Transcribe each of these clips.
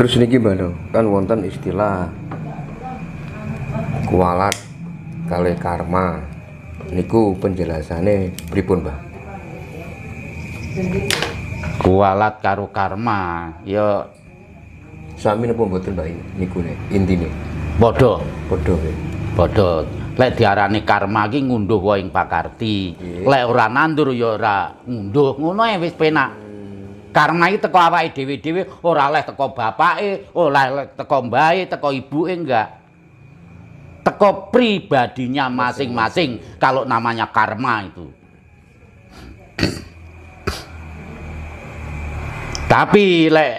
terus niki Mbak kan wonten istilah kualat kali karma niku penjelasannya pripun Mbak kualat karo karma ya sami napa mboten Mbak niku ne intine padha padha padha lek diarani karma ki ngunduh wae ing pakarti lek ora nandur ya ora ngunduh ngono e wis penak karena itu teko awake dhewe-dhewe, ora oleh teko bapake, ora oleh teko mbae, teko ibuke enggak. Teko pribadinya masing-masing kalau namanya karma itu. Tapi lek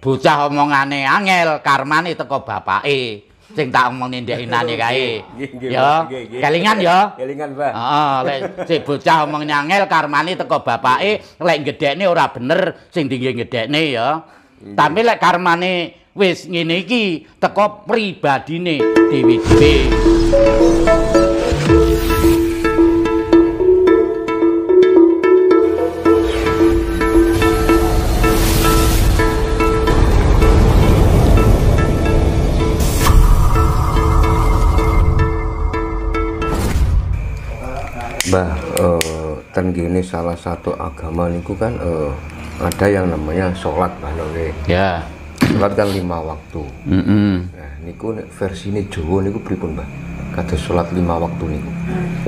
bocah omongane angel, karmane teko bapake. sing tak omong nindekin nane kae. Yo, kelingan ya? Kelingan, Pak. Heeh, lek si bocah omong nyangel karmane teko bapake, lek gedekne ora bener sing dingge gedekne ya. Tapi lek karmane wis ngene iki teko pribadine dewe-dewe. ten gini salah satu agama niku kan uh, ada yang namanya sholat Mbah ya Ya. Sholat kan lima waktu. Mm -hmm. Nah, niku versi ini Jawa niku pripun Mbah? Kados sholat lima waktu niku.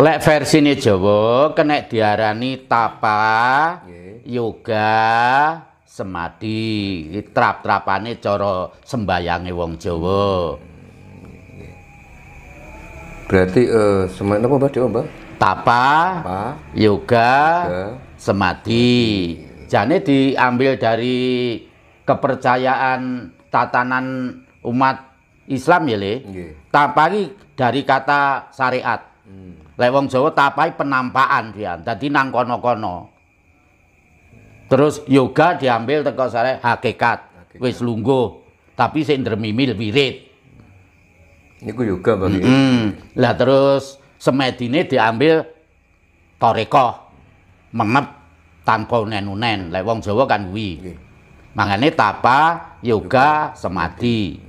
Lek versi ini Jawa kena diarani tapa, yeah. yoga, semadi. Trap-trapane cara sembayange wong Jawa. Berarti uh, eh, semen apa Mbah tapa, tapa yoga, yoga, semati. Jane diambil dari kepercayaan tatanan umat Islam ya le. Tapai dari kata syariat. Hmm. Lewong Jawa tapai penampaan dia. tadi nang kono-kono. Terus yoga diambil teko sare hakikat. hakikat. Wis lungguh, tapi sik ini wirid. Niku yoga bagi. Mm -hmm. Lah terus semedine diambil toreko menep tanpa unen-unen lek wong Jawa kan wi. okay. mangane tapa yoga semadi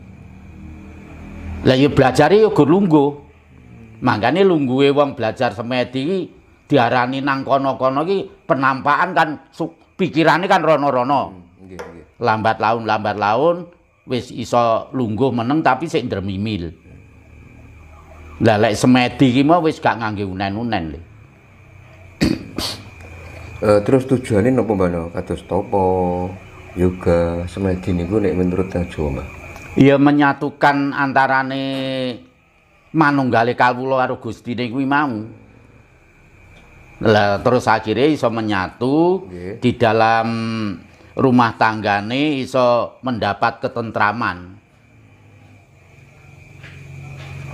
lek yo belajare yo lungguh mangane wong belajar semedi diarani nang kono-kono iki penampakan kan pikirane kan rono-rono hmm, lambat laun lambat laun wis iso lungguh meneng tapi sik ndremimil lah lek semedi ki mau wis gak ngangge unen-unen uh, terus tujuannya nopo mbano kados topo juga semedi niku nek menurut yang cuma. Iya menyatukan antara nih manunggali manunggale kawula karo Gustine kuwi mau lah terus akhirnya iso menyatu yeah. di dalam rumah tangga nih iso mendapat ketentraman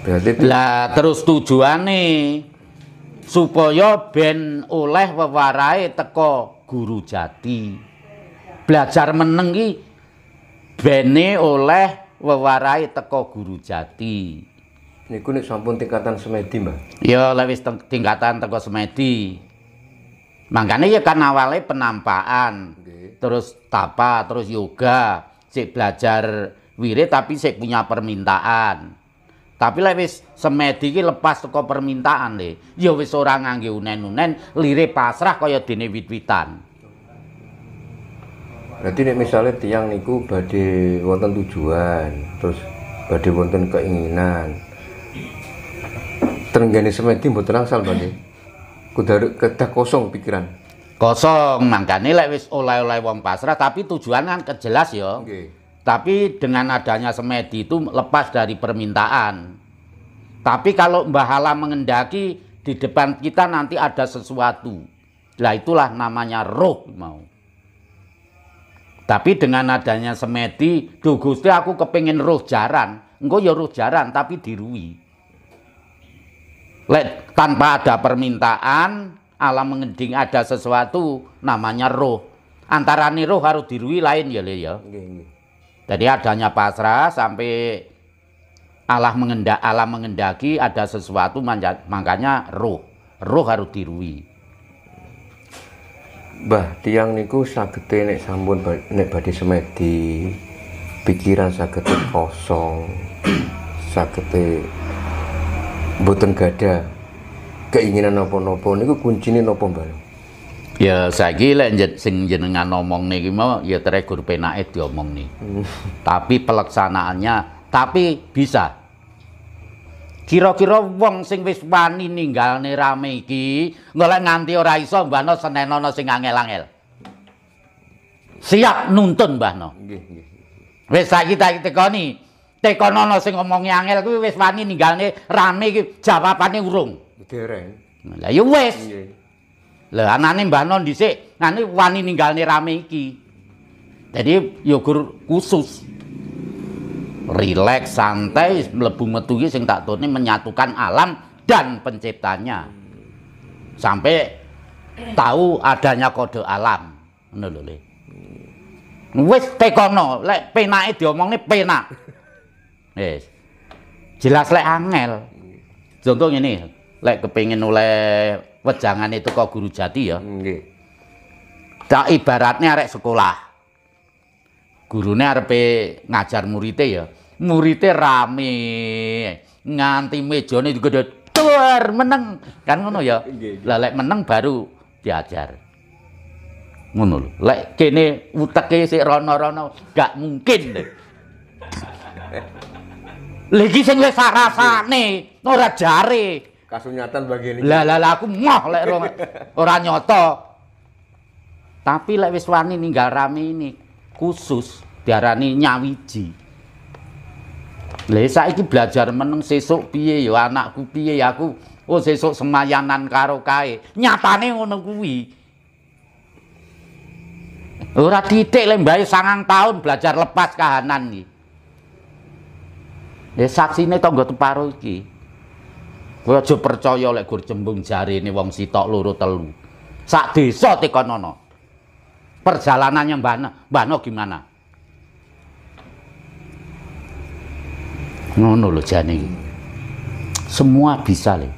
Berarti lah terus tujuan nih supaya ben oleh wewarai teko guru jati. Belajar menengi beni bene oleh wewarai teko guru jati. ini kunik sampun tingkatan semedi, mbak Ya lewis tingkatan teko semedi. Makanya ya kan awalnya penampaan, okay. terus tapa, terus yoga, cek belajar wirid tapi cek punya permintaan. Tapi lek wis semedi iki lepas teko permintaan le. Ya wis ora ngangge unen-unen, lire pasrah kaya dene wit-witan. Berarti nek misalnya tiang niku badhe wonten tujuan, terus badhe wonten keinginan. Terenggane semedi mboten angsal badhe. Kudu kedah kosong pikiran. Kosong, makanya lek wis oleh-oleh wong pasrah tapi tujuan kan kejelas ya. Nggih. Okay. Tapi dengan adanya semedi itu lepas dari permintaan. Tapi kalau Mbah Hala mengendaki di depan kita nanti ada sesuatu. Lah itulah namanya roh mau. Tapi dengan adanya semedi, duh Gusti aku kepingin roh jaran. Engko ya roh jaran tapi dirui. Lek tanpa ada permintaan, alam mengending ada sesuatu namanya roh. Antara roh harus dirui lain ya, Le ya. Gini. Jadi adanya pasrah sampai Allah mengendak Allah mengendaki ada sesuatu makanya roh roh harus dirui. Bah tiang niku sakit nek sampun nek badi semedi pikiran sakit kosong sakit boten gada keinginan nopo-nopo niku kuncine nopo Mbah? Ya saiki lek sing jenengan ngomong niki ya ya tregur penake diomong nih. Hmm. Tapi pelaksanaannya tapi bisa. Kira-kira wong sing wis wani ninggalne rame iki golek nganti ora iso mbah no senen ana sing angel-angel. Siap nuntun mbah no. Wis saiki tak tekoni. Tekono ana sing ngomong angel kuwi wis wani ninggalne rame iki jawabane urung. Dereng. Lah ya wis. Nggih. Lah anane Mbah Non dhisik, ngene wani ninggalne rame iki. Jadi yogur khusus. Relax, santai, mlebu metu iki sing tak tone menyatukan alam dan penciptanya. Sampai tahu adanya kode alam. Ngono lho, Le. Wis tekono, lek penake diomongne penak. Wis. Jelas lek angel. Contoh ini lek kepingin oleh wejangan itu kok guru jati ya nggih tak ibaratnya arek sekolah gurune arepe ngajar muridnya ya muridnya rame nganti mejane juga keluar meneng kan ngono ya lah meneng baru diajar ngono lho lek kene uteke sik rono-rono gak mungkin deh. lagi sing wis nih. ora jare kasunyatan bagian ini. Lah lah aku moh lek ora nyoto. Tapi lek wis wani ninggal rame ini khusus diarani nyawiji. Lha saiki belajar meneng sesuk piye ya anakku piye ya aku. Oh sesuk semayanan karo kae. Nyatane ngono kuwi. Ora titik lek sangang tahun belajar lepas kahanan iki. Ya saksine tonggo teparo iki. Kowe aja percaya lek gur jembung jarine wong sitok loro telu. Sak desa tekonono. Perjalanannya Mbah Mbahno gimana? Ngono lho jane iki. Semua bisa le.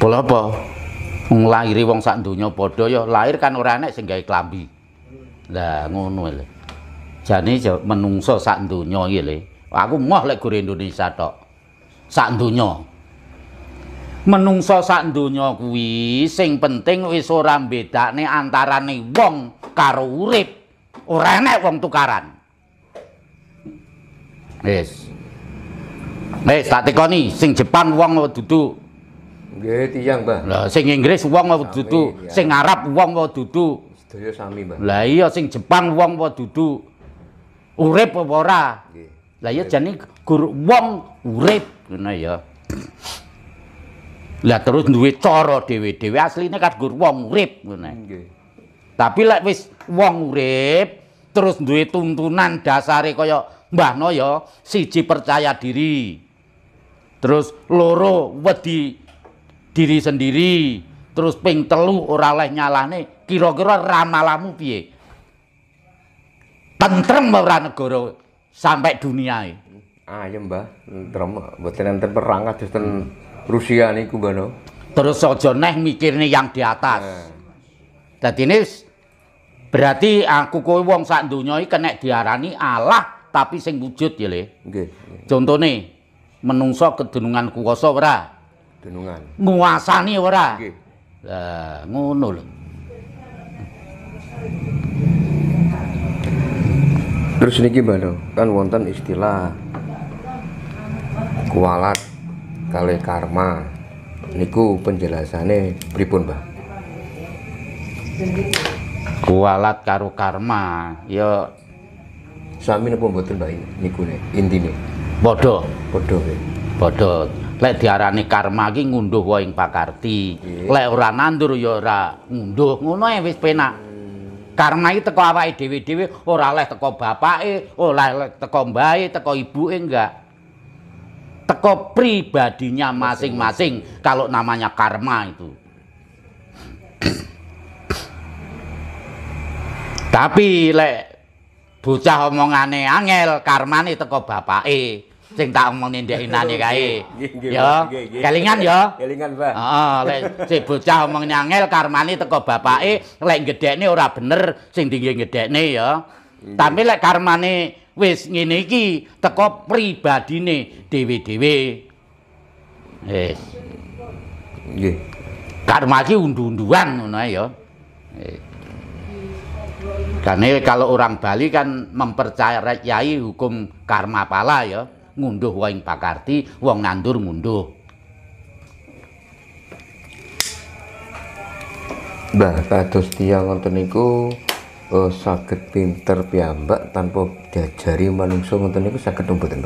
pola apa? Wong wong sak donya padha ya lahir kan ora enek sing gawe klambi. Lah ngono le. Jane ya menungso sak donya iki le. Aku moh lek gur Indonesia tok sak donya. Menungsa sak donya kuwi sing penting wis ora bedakne antarane wong karo urip. Ora enek wong tukaran. Wis. Wis tak tekoni sing Jepang wong dudu Nggih tiyang, Mbah. Lah sing Inggris wong dudu, iya. sing Arab wong dudu. Sedaya sami, Mbah. Lah iya sing Jepang wong dudu. Urip apa ora? Nggih. Lah ya jane gur wong urip ngono ya. Lah terus duwe cara dhewe-dhewe asline kan gur wong urip ngono. Tapi lek wis wong urip terus duwe tuntunan dasare kaya Mbah No ya siji percaya diri. Terus loro wedi diri sendiri. Terus ping telu ora oleh nyalane kira-kira ramalamu piye? Tentrem ora negara sampai dunia ayem mbah drem mboten nanti perang kados ten Rusia nih Kubano terus aja neh mikirne yang di atas nah. dadi nah. berarti aku kowe wong sak dunia ini kena diarani Allah tapi sing wujud ya le nggih contone menungso kedunungan kuwasa ora denungan nguasani ora nggih lah ngono lho terus niki mbak kan wonten istilah kualat kali karma niku penjelasannya pripun mbak kualat karo karma ya sami nopo mboten mbak niku ne intine padha padha padha lek diarani karma ki ngunduh wae ing pakarti lek ora nandur ya ora ngunduh ngono e wis penak karena itu teko awake dhewe-dhewe, ora oleh teko bapake, ora oleh teko bayi, teko ibuke enggak. teko pribadinya masing-masing kalau namanya karma itu. Tapi lek bocah omongane angel karmane teko bapake sing tak omongne ndek inane kae. Ya, kelingan ya. Kelingan, Pak. Heeh, lek si bocah omongne angel karmane teko bapake, lek gedhekne ora bener sing dinggo gedhekne ya. Iya. Tapi lek karmane wis ngene iki teko pribadine dhewe-dhewe. Eh. Nggih. Karma ki undu-unduan ngono ya. Karena kalau orang Bali kan mempercayai hukum karma pala ya ngunduh wae pakarti wong nandur ngunduh Mbah kados tiyang wonten niku uh, saged pinter piyambak tanpa diajari manungsa wonten niku saged mboten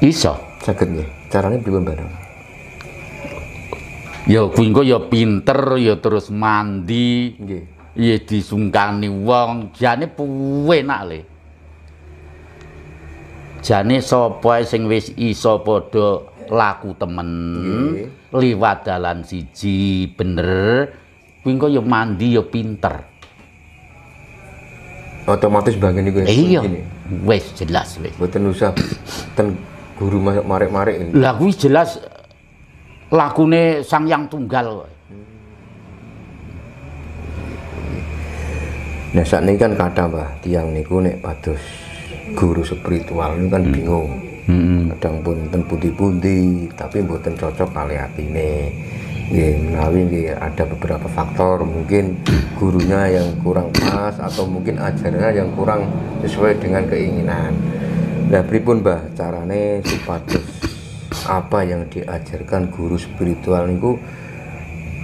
Iso saged nggih carane pripun Mbah ya kuwi ya pinter ya terus mandi nggih ya disungkani wong jane puwe nak le jane sapa sing wis iso padha laku temen yeah. liwat dalan siji bener kuwi kok ya mandi ya pinter otomatis bagian iku ya, eh, iya wis jelas wis mboten usah ten guru masuk marek-marek lah kuwi jelas lakune sang yang tunggal Nah saat ini kan kadang mbah tiang niku nek padus guru spiritual ini kan hmm. bingung hmm. kadang punten pundi-pundi tapi buatan cocok kali ini ya, menawi ya, ada beberapa faktor mungkin gurunya yang kurang pas atau mungkin ajarannya yang kurang sesuai dengan keinginan nah pripun bah carane supados apa yang diajarkan guru spiritual niku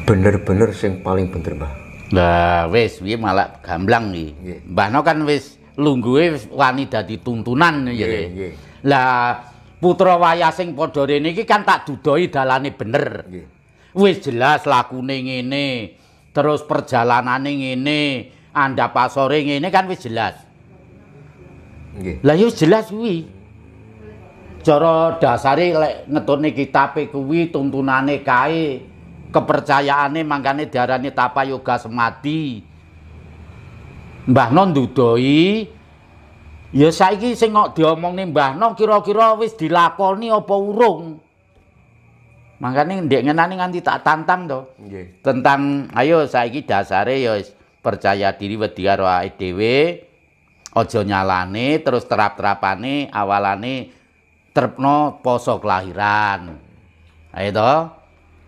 bener-bener sing paling bener bah lah wis wi malah gamblang nih mbah no kan wis lungguhe wani dadi tuntunan ya nggih. Lah putra wayasing padha rene iki kan tak dudohi dalane bener. Wis jelas lakune ngene, terus perjalananane ngene, anda pasore ngene kan wis jelas. Lah ya jelas kuwi. Cara dasare lek ngetone kitabe kuwi tuntunane kae kepercayaane mangkane diarani tapa yoga semadi. Mbah Non dudoi, ya saiki sing diomong nih Mbah Non kira-kira wis dilakoni apa urung. Makane ndek ngenani nganti tak tantang to. Tentang ayo saiki dasare ya percaya diri wedi karo awake dhewe. nyalane terus terap-terapane awalane terpno poso kelahiran. Ayo to.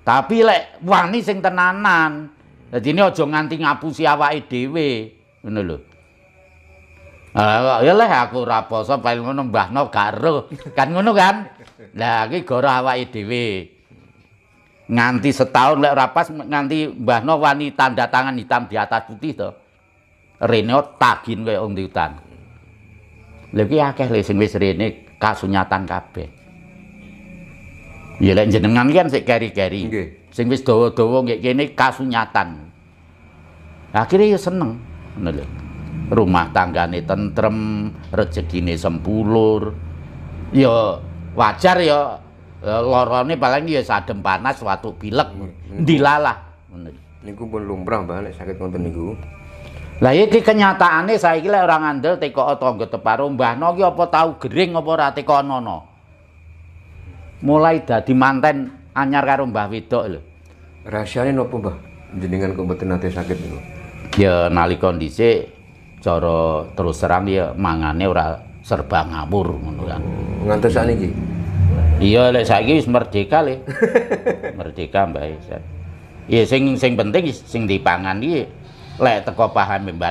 Tapi lek wani sing tenanan. jadi ini ojo nganti ngapusi awake dhewe ngono lho Ah, ya leh aku ora poso paling ngono mbahno gak Kan ngono kan? Lagi iki gara awake Nganti setahun lek rapas nganti mbahno wani tanda tangan hitam di atas putih to. Rene tagin kaya wong hutan. Lha iki akeh lho sing wis rene kasunyatan kabeh. Ya lek jenengan kan sik keri-keri. Sing wis dawa-dawa ngek kene kasunyatan. Akhirnya ya seneng rumah tanggane tentrem rezekine sempulur ya wajar ya, ya lorone paling ya sadem panas watuk pilek dilalah niku pun lumrah mbak sakit ngoten niku lah iki kenyataane saiki lek orang ngandel teko tangga teparo mbahno ki apa tau gering apa ora teko nono mulai dadi manten anyar karo Mbah Wedok lho rasane nopo Mbah jenengan kok mboten nate sakit niku ya nali kondisi cara terus terang ya mangane ora serba ngawur ngono kan. Ngantos sakniki. Iya lek saiki wis merdeka le. merdeka Mbah Iya Ya sing sing penting sing dipangan iki lek teko paham Mbah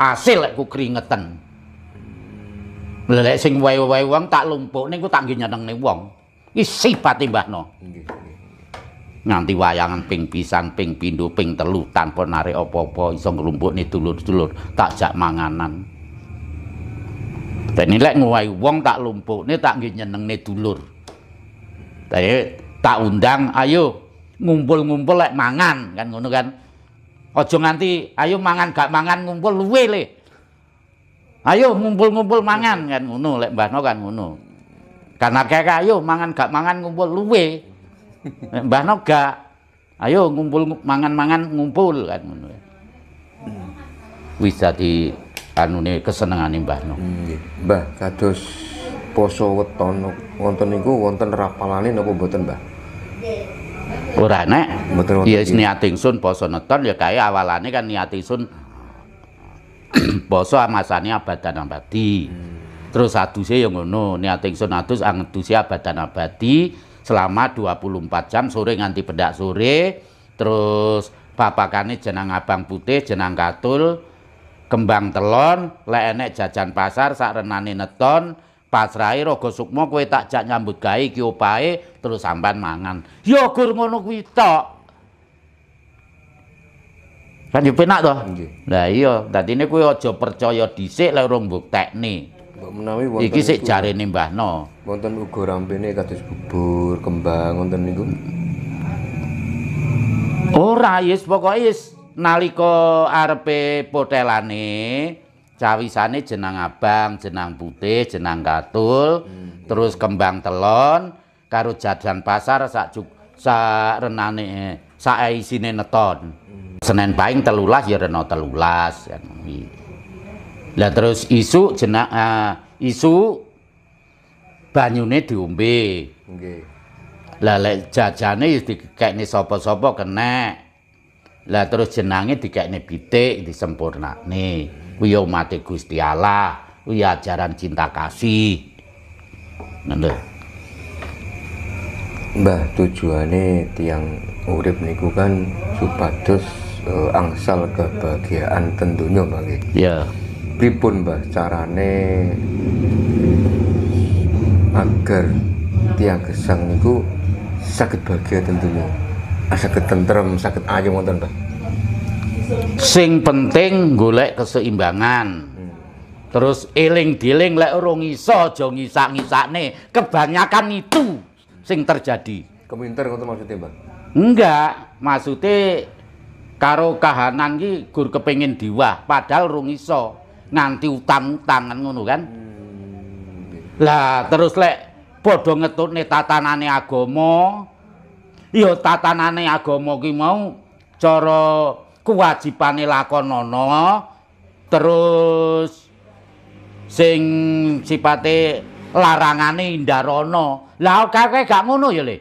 asil lek ku kringeten. Lek sing wae-wae wong tak lumpuk niku tak nggih nyenengne wong. Iki sifat Mbah No. Nggih nganti wayangan ping pisan ping pindu ping telu tanpa narik opo apa iso nih dulur-dulur tak jak manganan dan lek ngowahi wong tak lumpuk nih tak nggih nih dulur tapi ya, tak undang ayo ngumpul-ngumpul lek mangan kan ngono kan ojo nganti ayo mangan gak mangan ngumpul luwe le Ayo ngumpul-ngumpul mangan kan ngono lek no kan ngono Karena kayak ayo mangan gak mangan ngumpul luwe Mbah Noga. Ayo ngumpul mangan-mangan ngumpul kan ngono. Wis dadi anune kesenengane Mbah Noga. Mbah kados poso weton wonten niku wonten rapalane napa mboten Mbah? Ora nek. Iya Ya niat ingsun poso neton ya kae awalane kan niat ingsun poso amasane abadan abadi. Hmm. Terus aduse ya ngono, niat ingsun adus angeduse abadan abadi selama 24 jam sore nganti bedak sore terus papakane jenang abang putih jenang katul kembang telon lek enek jajan pasar sak renane neton pasrahe raga sukma kowe tak jak nyambut gawe iki opahe terus sampean mangan ya gur ngono kuwi tok Kan yo penak to? Nggih. Lah iya, dadine kuwi aja percaya dhisik lek urung mbuktekne. iki sik jarene Mbah No. Wonten uga rampene kados bubur, kembang wonten niku. Ora yes pokoke yes nalika arepe potelane cawisane jenang abang, jenang putih, jenang katul, hmm. terus kembang telon karo jadran pasar sak juk, renane sak isine neton. Hmm. Senen paing telulas ya reno telulas ya. Lah terus isu jenak uh, isu banyune diombe. Nggih. Lah lek jajane ya dikekne sapa-sapa kena. Lah terus jenange dikekne pitik disempurnakne. Kuwi ya mate Gusti Allah, kuwi ajaran cinta kasih. Ngono. Mbah tujuannya tiang urip niku kan supados uh, angsal kebahagiaan tentunya, Mbah. Iya pripun mbah carane agar tiang gesang niku sakit bahagia tentunya ah, sakit tentrem sakit ayam wonten mbah sing penting golek keseimbangan hmm. terus eling diling lek urung iso aja ngisak-ngisakne kebanyakan itu sing terjadi keminter ngoten maksudnya mbah enggak maksudnya karo kahanan ki gur kepengin diwah padahal rung iso nganti utang utangan ngono kan hmm. lah hmm. terus lek padha ngetutne tatanane agama ya tatanane agama ki mau cara kewajibane lakonana terus sing sipate larangane ndarana lah kake gak ngono ya le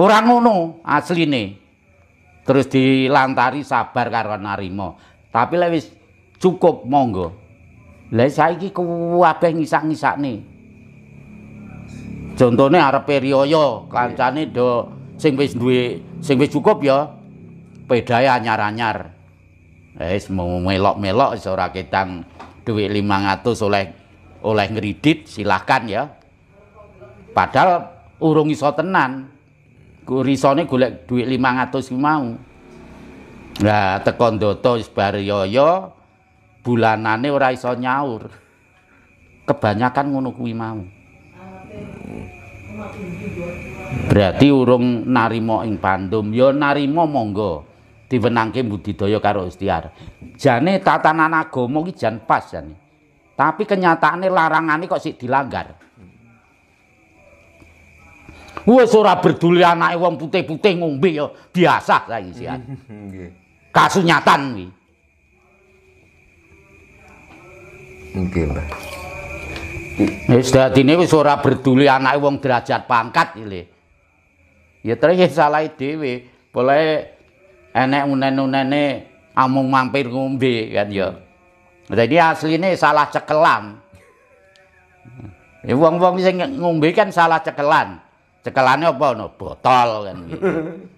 ora ngono asline terus dilantari sabar karo narima Tapi lewis cukup monggo. Lewis saiki kuwabeh ngisak-ngisak nih. Contohnya arah perioyo, kancane do sing wis duwe sing wis cukup ya. Pedaya anyar-anyar. Eh, wis melok-melok wis ora ketang dhuwit 500 oleh oleh ngeridit silakan ya. Padahal urung iso tenan. Ku risane golek dhuwit 500 mau. Lah teko ndoto wis yoyo bulanane ora iso nyaur. Kebanyakan ngono kuwi mau. Berarti urung narimo ing pandum, yo ya narimo monggo diwenangke budidaya karo ikhtiar. Jane tatanan agama iki jan pas jane. Tapi kenyataannya larangane kok sih dilanggar. Wes ora berduli anake wong putih-putih ngombe yo ya, biasa saiki sih. kasunyatan kuwi. mungkin. Mbah. Wis ini wis ora berduli anak wong derajat pangkat ini. Ya terus ya salah dhewe, boleh enek unen-unene amung mampir ngombe kan ya. Jadi asline salah cekelan. Ya wong-wong sing ngombe kan salah cekelan. cekelannya apa no? Botol kan gitu.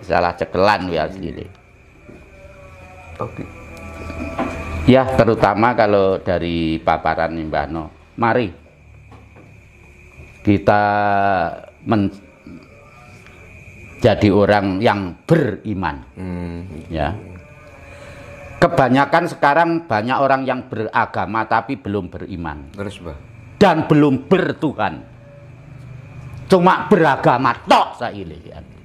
salah cekelan ya segini. Oke. ya terutama kalau dari paparan Mbak No mari kita menjadi orang yang beriman hmm. ya kebanyakan sekarang banyak orang yang beragama tapi belum beriman terus bah. dan belum bertuhan cuma beragama tok saya lihat